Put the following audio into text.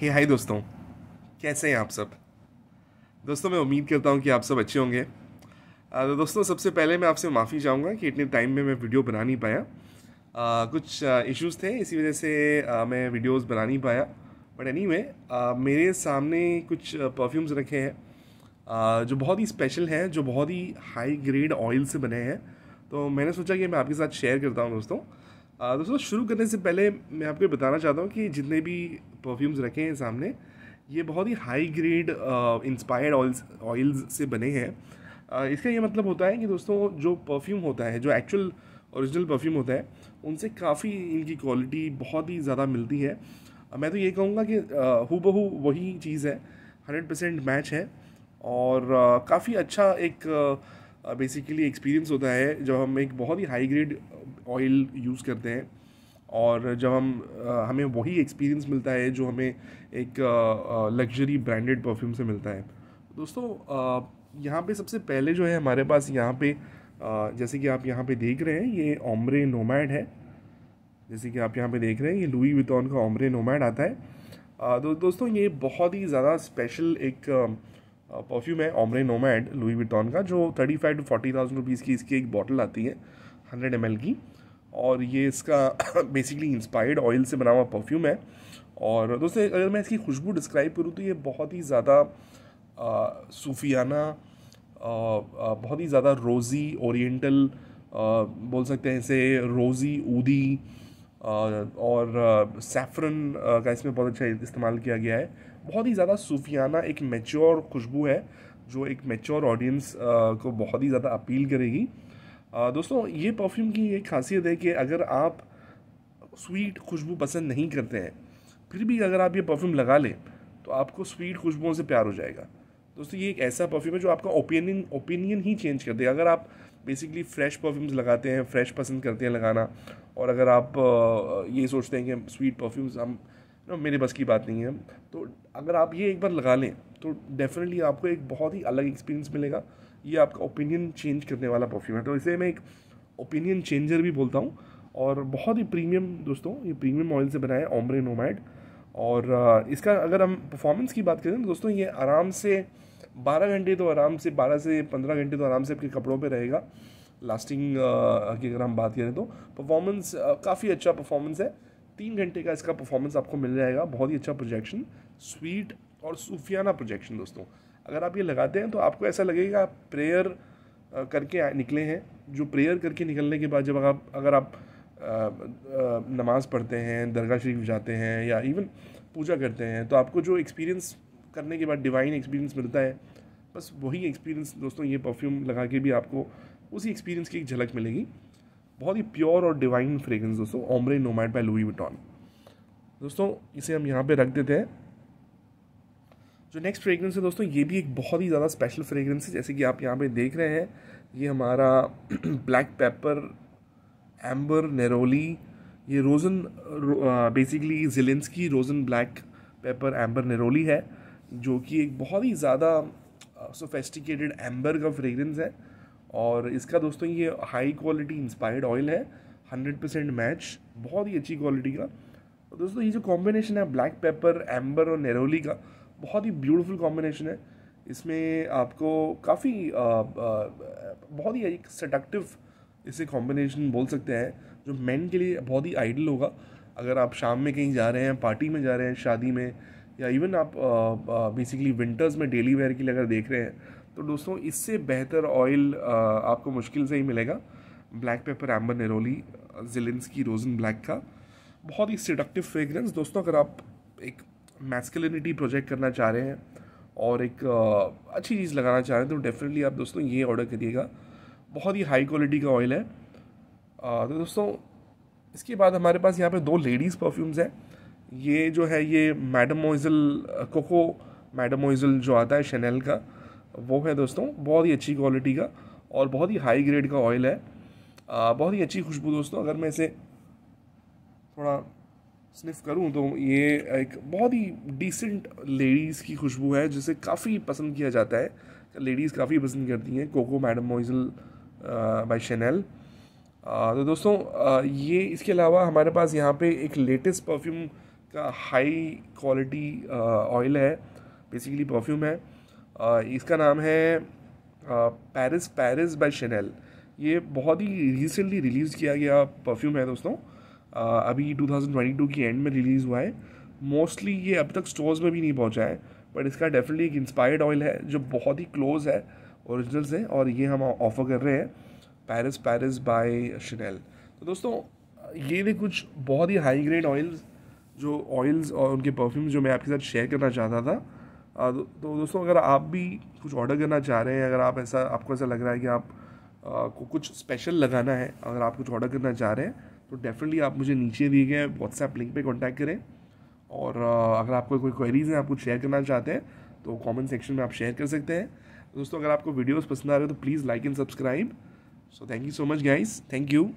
हे हाय दोस्तों कैसे हैं आप सब दोस्तों मैं उम्मीद करता हूँ कि आप सब अच्छे होंगे तो दोस्तों सबसे पहले मैं आपसे माफ़ी चाहूँगा कि इतने टाइम में मैं वीडियो बना नहीं पाया आ, कुछ इश्यूज़ थे इसी वजह से आ, मैं वीडियोस बना नहीं पाया बट एनी वे मेरे सामने कुछ परफ्यूम्स रखे हैं जो बहुत ही स्पेशल हैं जो बहुत ही हाई ग्रेड ऑयल से बने हैं तो मैंने सोचा कि मैं आपके साथ शेयर करता हूँ दोस्तों दोस्तों शुरू करने से पहले मैं आपको बताना चाहता हूँ कि जितने भी परफ्यूम्स रखे हैं सामने ये बहुत ही high grade inspired oils oils से बने हैं uh, इसका ये मतलब होता है कि दोस्तों जो परफ्यूम होता है जो एक्चुअल ओरिजिनल परफ्यूम होता है उनसे काफ़ी इनकी क्वालिटी बहुत ही ज़्यादा मिलती है uh, मैं तो ये कहूँगा कि हु बहू वही चीज़ है हंड्रेड परसेंट मैच है और uh, काफ़ी अच्छा एक बेसिकली एक्सपीरियंस होता है जब हम एक बहुत ही हाई ग्रेड ऑयल यूज़ करते हैं और जब हम हमें वही एक्सपीरियंस मिलता है जो हमें एक लग्जरी ब्रांडेड परफ्यूम से मिलता है दोस्तों यहाँ पे सबसे पहले जो है हमारे पास यहाँ पे जैसे कि आप यहाँ पे देख रहे हैं ये ओमरे नोमैड है जैसे कि आप यहाँ पे देख रहे हैं ये लुई विटॉन का ओमरे नोमैड आता है तो दोस्तों ये बहुत ही ज़्यादा स्पेशल एक परफ्यूम है ओमरे नोमैड लुई विटॉन का जो thirty five to forty thousand rupees की इसकी एक बॉटल आती है हंड्रेड एम की और ये इसका बेसिकली इंस्पायर्ड ऑयल से बना हुआ परफ्यूम है और दोस्तों अगर मैं इसकी खुशबू डिस्क्राइब करूँ तो ये बहुत ही ज़्यादा सूफियाना बहुत ही ज़्यादा रोज़ी ओरिएंटल बोल सकते हैं इसे रोज़ी ऊदी और सैफरन का इसमें बहुत अच्छा इस्तेमाल किया गया है बहुत ही ज़्यादा सूफियाना एक मेच्योर खुशबू है जो एक मेच्योर ऑडियंस को बहुत ही ज़्यादा अपील करेगी दोस्तों ये परफ्यूम की एक खासियत है कि अगर आप स्वीट खुशबू पसंद नहीं करते हैं फिर भी अगर आप ये परफ्यूम लगा लें तो आपको स्वीट खुशबुओं से प्यार हो जाएगा दोस्तों ये एक ऐसा परफ्यूम है जो आपका ओपिनियन ओपिनियन ही चेंज कर देगा अगर आप बेसिकली फ्रेश परफ्यूम्स लगाते हैं फ्रेश पसंद करते हैं लगाना और अगर आप ये सोचते हैं कि स्वीट परफ्यूम्स हम नो मेरे बस की बात नहीं है तो अगर आप ये एक बार लगा लें तो डेफिनेटली आपको एक बहुत ही अलग एक्सपीरियंस मिलेगा ये आपका ओपिनियन चेंज करने वाला परफ्यूम है तो इसे मैं एक ओपिनियन चेंजर भी बोलता हूँ और बहुत ही प्रीमियम दोस्तों ये प्रीमियम ऑयल से बनाया है ओमरे नोमैड और इसका अगर हम परफॉर्मेंस की बात करें तो दोस्तों ये आराम से बारह घंटे तो आराम से बारह से पंद्रह घंटे तो आराम से आपके कपड़ों पे रहेगा लास्टिंग की अगर हम बात करें तो परफॉर्मेंस काफ़ी अच्छा परफॉर्मेंस है तीन घंटे का इसका परफॉर्मेंस आपको मिल जाएगा बहुत ही अच्छा प्रोजेक्शन स्वीट और सूफियाना प्रोजेक्शन दोस्तों अगर आप ये लगाते हैं तो आपको ऐसा लगेगा आप प्रेयर करके निकले हैं जो प्रेयर करके निकलने के बाद जब आप अगर आप नमाज़ पढ़ते हैं दरगाह शरीफ जाते हैं या इवन पूजा करते हैं तो आपको जो एक्सपीरियंस करने के बाद डिवाइन एक्सपीरियंस मिलता है बस वही एक्सपीरियंस दोस्तों ये परफ्यूम लगा के भी आपको उसी एक्सपीरियंस की एक झलक मिलेगी बहुत ही प्योर और डिवाइन फ्रेगरेंस दोस्तों Ombre Nomade by Louis Vuitton दोस्तों इसे हम यहाँ पे रख देते हैं जो नेक्स्ट फ्रेगरेंस है दोस्तों ये भी एक बहुत ही ज़्यादा स्पेशल फ्रेगरेंस है जैसे कि आप यहाँ पे देख रहे हैं ये हमारा ब्लैक पेपर एम्बर नेरोली ये रोजन बेसिकली जिलेंस की रोजन ब्लैक पेपर एम्बर नेरोली है जो कि एक बहुत ही ज़्यादा सोफेस्टिकेटेड एम्बर का फ्रेगरेंस है और इसका दोस्तों ये हाई क्वालिटी इंस्पायर्ड ऑयल है हंड्रेड परसेंट मैच बहुत ही अच्छी क्वालिटी का दोस्तों ये जो कॉम्बिनेशन है ब्लैक पेपर एम्बर और नेरोली का बहुत ही ब्यूटीफुल कॉम्बिनेशन है इसमें आपको काफ़ी बहुत ही एक सडक्टिव इसे कॉम्बिनेशन बोल सकते हैं जो मेन के लिए बहुत ही आइडल होगा अगर आप शाम में कहीं जा रहे हैं पार्टी में जा रहे हैं शादी में या इवन आप बेसिकली विंटर्स में डेली वेयर के लिए अगर देख रहे हैं तो दोस्तों इससे बेहतर ऑयल आपको मुश्किल से ही मिलेगा ब्लैक पेपर एम्बर नेरोली जिलिन्स की रोजन ब्लैक का बहुत ही सिडक्टिव फ्रेगरेंस दोस्तों अगर आप एक मैस्कुलिनिटी प्रोजेक्ट करना चाह रहे हैं और एक आ, अच्छी चीज़ लगाना चाह रहे हैं तो डेफिनेटली आप दोस्तों ये ऑर्डर करिएगा बहुत ही हाई क्वालिटी का ऑयल है आ, तो दोस्तों इसके बाद हमारे पास यहाँ पे दो लेडीज़ परफ्यूम्स हैं ये जो है ये Mademoiselle Coco Mademoiselle जो आता है शनैल का वो है दोस्तों बहुत ही अच्छी क्वालिटी का और बहुत ही हाई ग्रेड का ऑयल है आ, बहुत ही अच्छी खुशबू दोस्तों अगर मैं इसे थोड़ा स्निफ करूँ तो ये एक बहुत ही डिसेंट लेडीज़ की खुशबू है जिसे काफ़ी पसंद किया जाता है लेडीज़ काफ़ी पसंद करती हैं Coco Mademoiselle by Chanel तो दोस्तों आ, uh, ये इसके अलावा हमारे पास यहाँ पे एक लेटेस्ट परफ्यूम का हाई क्वालिटी ऑयल है बेसिकली परफ्यूम है आ, uh, इसका नाम है पेरिस पेरिस बाय शनैल ये बहुत ही रिसेंटली रिलीज़ किया गया परफ्यूम है दोस्तों अभी 2022 की एंड में रिलीज़ हुआ है मोस्टली ये अब तक स्टोर्स में भी नहीं पहुंचा है बट इसका डेफिनेटली एक इंस्पायर्ड ऑयल है जो बहुत ही क्लोज है ओरिजिनल से और ये हम ऑफ़र कर रहे हैं पेरिस पैरिस बाय शनैल तो दोस्तों ये थे कुछ बहुत ही हाई ग्रेड ऑयल्स जो ऑयल्स और उनके परफ्यूम्स जो मैं आपके साथ शेयर करना चाहता था तो, तो दोस्तों अगर आप भी कुछ ऑर्डर करना चाह रहे हैं अगर आप ऐसा आपको ऐसा लग रहा है कि आप आ, को कुछ स्पेशल लगाना है अगर आप कुछ ऑर्डर करना चाह रहे हैं तो डेफिनेटली आप मुझे नीचे दिए गए व्हाट्सएप लिंक पे कांटेक्ट करें और अगर आपको कोई क्वेरीज हैं आप कुछ शेयर करना चाहते हैं तो कमेंट सेक्शन में आप शेयर कर सकते हैं दोस्तों अगर आपको वीडियोस पसंद आ रहे हो तो please like and subscribe so thank you so much guys thank you